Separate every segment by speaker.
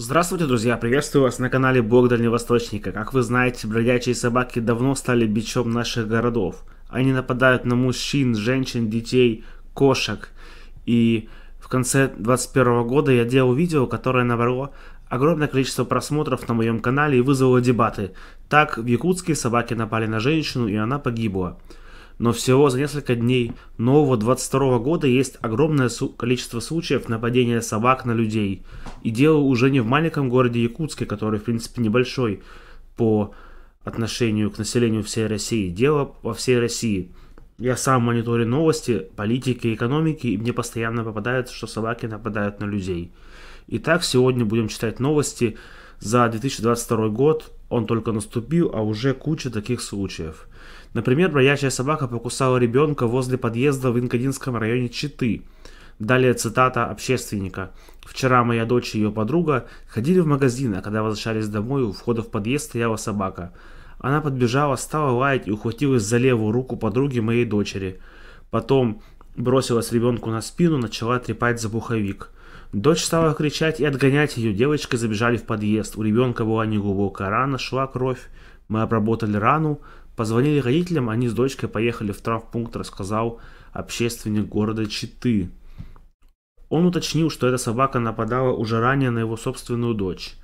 Speaker 1: Здравствуйте, друзья! Приветствую вас на канале Блог Дальневосточника. Как вы знаете, бродячие собаки давно стали бичом наших городов. Они нападают на мужчин, женщин, детей, кошек. И в конце 2021 года я делал видео, которое набрало огромное количество просмотров на моем канале и вызвало дебаты. Так, в Якутске собаки напали на женщину, и она погибла но всего за несколько дней нового 22 года есть огромное количество случаев нападения собак на людей. И дело уже не в маленьком городе Якутске, который в принципе небольшой по отношению к населению всей России. Дело во всей России. Я сам мониторю новости, политики, экономики, и мне постоянно попадается, что собаки нападают на людей. Итак, сегодня будем читать новости за 2022 год он только наступил, а уже куча таких случаев. Например, бродячая собака покусала ребенка возле подъезда в Инкадинском районе Читы. Далее цитата общественника. «Вчера моя дочь и ее подруга ходили в магазин, а когда возвращались домой, у входа в подъезд стояла собака. Она подбежала, стала лаять и ухватилась за левую руку подруги моей дочери. Потом бросилась ребенку на спину, начала трепать за пуховик. Дочь стала кричать и отгонять ее. Девочки забежали в подъезд. У ребенка была неглубокая рана, шла кровь. Мы обработали рану, позвонили родителям, они с дочкой поехали в травмпункт, рассказал общественник города Читы. Он уточнил, что эта собака нападала уже ранее на его собственную дочь.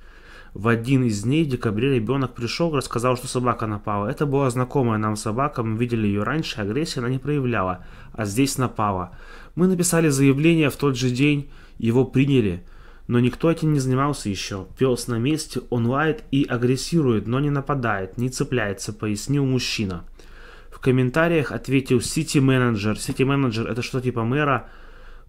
Speaker 1: В один из дней в декабре ребенок пришел и рассказал, что собака напала. Это была знакомая нам собака, мы видели ее раньше, агрессии она не проявляла, а здесь напала. Мы написали заявление в тот же день, его приняли, но никто этим не занимался еще. Пес на месте, он лает и агрессирует, но не нападает, не цепляется, пояснил мужчина. В комментариях ответил сити-менеджер. Сити-менеджер это что типа мэра,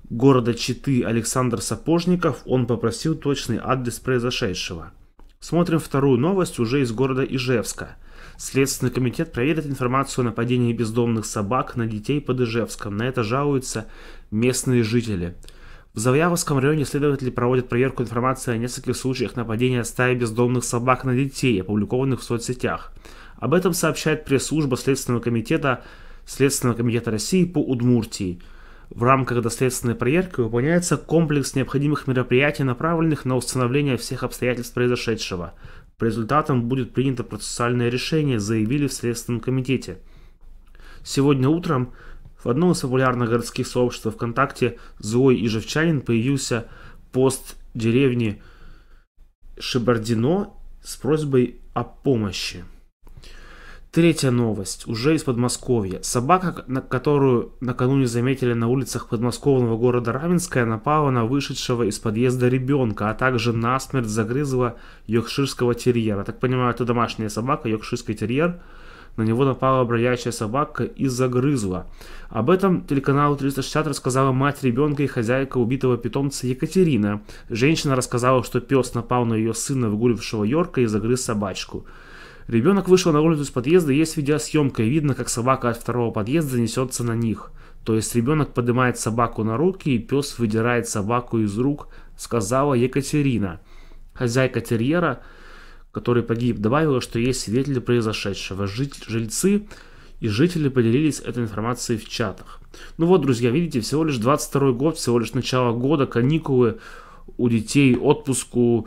Speaker 1: города Читы Александр Сапожников, он попросил точный адрес произошедшего. Смотрим вторую новость уже из города Ижевска. Следственный комитет проверит информацию о нападении бездомных собак на детей под Ижевском. На это жалуются местные жители. В Завьяловском районе следователи проводят проверку информации о нескольких случаях нападения стаи бездомных собак на детей, опубликованных в соцсетях. Об этом сообщает пресс-служба Следственного комитета Следственного комитета России по Удмуртии – в рамках доследственной проверки выполняется комплекс необходимых мероприятий, направленных на установление всех обстоятельств произошедшего. По результатам будет принято процессуальное решение, заявили в Следственном комитете. Сегодня утром в одном из популярных городских сообществ ВКонтакте «Злой и Живчанин» появился пост деревни Шибардино с просьбой о помощи. Третья новость, уже из Подмосковья. Собака, на которую накануне заметили на улицах подмосковного города Раменская, напала на вышедшего из подъезда ребенка, а также насмерть загрызла йоркширского терьера. Так понимаю, это домашняя собака, йоркширский терьер. На него напала бродячая собака и загрызла. Об этом телеканалу 360 рассказала мать ребенка и хозяйка убитого питомца Екатерина. Женщина рассказала, что пес напал на ее сына, выгулившего Йорка, и загрыз собачку. Ребенок вышел на улицу из подъезда, есть видеосъемка, и видно, как собака от второго подъезда несется на них. То есть ребенок поднимает собаку на руки, и пес выдирает собаку из рук, сказала Екатерина. Хозяйка терьера, который погиб, добавила, что есть свидетели произошедшего. Жильцы и жители поделились этой информацией в чатах. Ну вот, друзья, видите, всего лишь 22 год, всего лишь начало года, каникулы у детей, отпуск у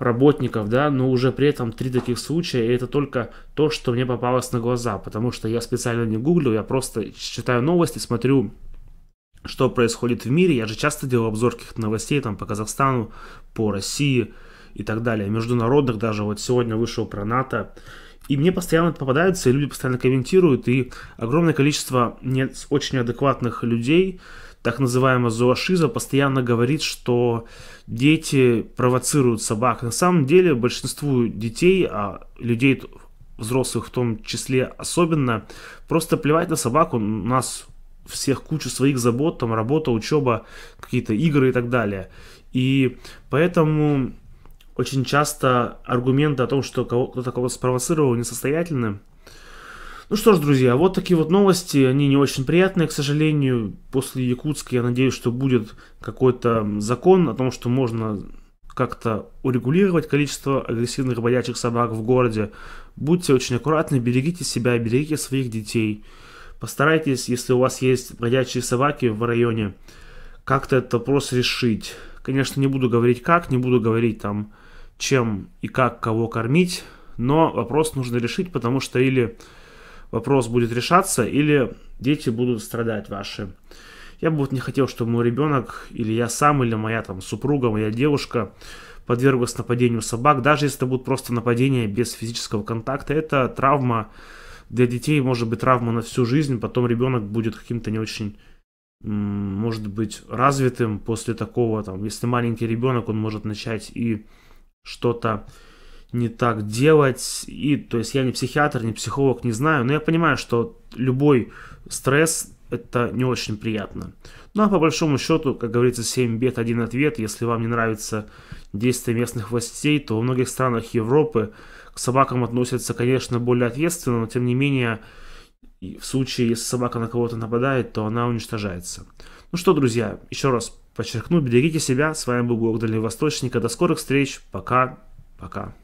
Speaker 1: работников, да, но уже при этом три таких случая, и это только то, что мне попалось на глаза, потому что я специально не гуглю, я просто читаю новости, смотрю, что происходит в мире. Я же часто делаю обзор каких-то новостей там по Казахстану, по России и так далее, международных даже. Вот сегодня вышел про НАТО. И мне постоянно попадаются, и люди постоянно комментируют, и огромное количество не очень адекватных людей, так называемая зоошиза, постоянно говорит, что дети провоцируют собак. На самом деле большинству детей, а людей взрослых в том числе особенно, просто плевать на собаку. У нас всех куча своих забот, там работа, учеба, какие-то игры и так далее. И поэтому очень часто аргументы о том, что кто-то кого-то спровоцировал, несостоятельны. Ну что ж, друзья, вот такие вот новости. Они не очень приятные, к сожалению. После Якутска, я надеюсь, что будет какой-то закон о том, что можно как-то урегулировать количество агрессивных бродячих собак в городе. Будьте очень аккуратны, берегите себя, берегите своих детей. Постарайтесь, если у вас есть бродячие собаки в районе, как-то этот вопрос решить. Конечно, не буду говорить как, не буду говорить там, чем и как кого кормить, но вопрос нужно решить, потому что или вопрос будет решаться или дети будут страдать ваши. Я бы вот не хотел, чтобы мой ребенок или я сам, или моя там супруга, моя девушка подверглась нападению собак, даже если это будут просто нападения без физического контакта. Это травма для детей, может быть, травма на всю жизнь, потом ребенок будет каким-то не очень может быть развитым после такого, там, если маленький ребенок, он может начать и что-то не так делать. И, то есть я не психиатр, не психолог, не знаю, но я понимаю, что любой стресс это не очень приятно. Ну а по большому счету, как говорится, 7 бед, один ответ. Если вам не нравится действия местных властей, то во многих странах Европы к собакам относятся, конечно, более ответственно, но тем не менее, в случае, если собака на кого-то нападает, то она уничтожается. Ну что, друзья, еще раз подчеркну, берегите себя. С вами был блог Дальневосточника. До скорых встреч. Пока. Пока.